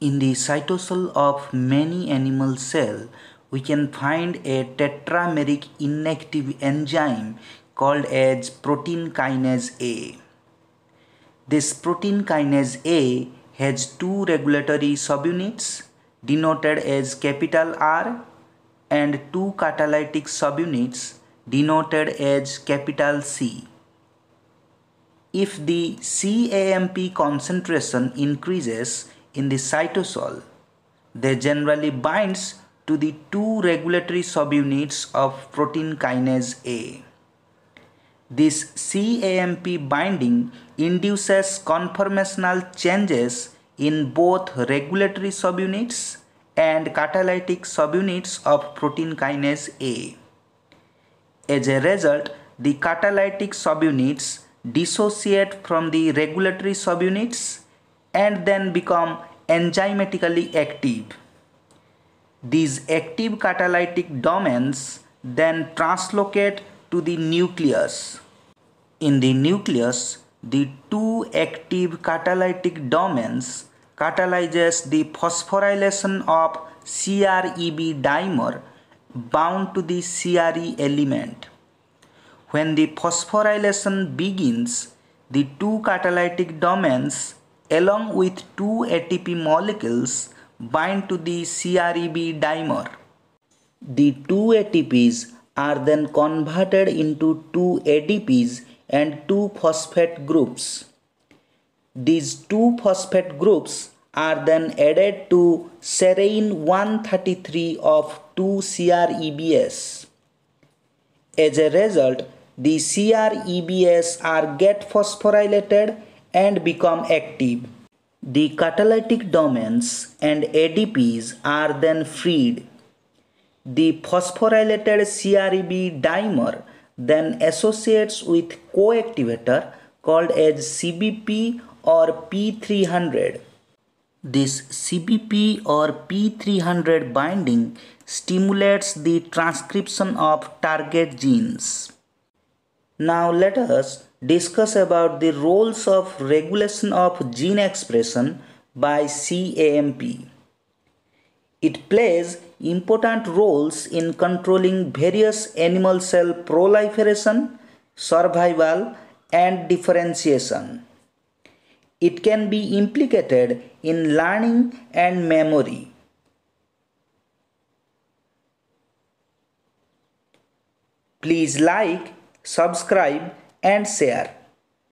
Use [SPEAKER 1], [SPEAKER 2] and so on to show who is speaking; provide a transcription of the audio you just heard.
[SPEAKER 1] In the cytosol of many animal cell, we can find a tetrameric inactive enzyme called as protein kinase A. This protein kinase A has two regulatory subunits denoted as capital R and two catalytic subunits denoted as capital C. If the CAMP concentration increases, in the cytosol. They generally binds to the two regulatory subunits of protein kinase A. This CAMP binding induces conformational changes in both regulatory subunits and catalytic subunits of protein kinase A. As a result, the catalytic subunits dissociate from the regulatory subunits and then become enzymatically active. These active catalytic domains then translocate to the nucleus. In the nucleus, the two active catalytic domains catalyzes the phosphorylation of CREB dimer bound to the CRE element. When the phosphorylation begins, the two catalytic domains along with two atp molecules bind to the creb dimer the two atps are then converted into two adps and two phosphate groups these two phosphate groups are then added to serine 133 of 2 CREBS as a result the CREBS are get phosphorylated and become active. The catalytic domains and ADPs are then freed. The phosphorylated CREB dimer then associates with coactivator called as CBP or P300. This CBP or P300 binding stimulates the transcription of target genes. Now let us discuss about the roles of regulation of gene expression by cAMP. It plays important roles in controlling various animal cell proliferation, survival and differentiation. It can be implicated in learning and memory. Please like subscribe and share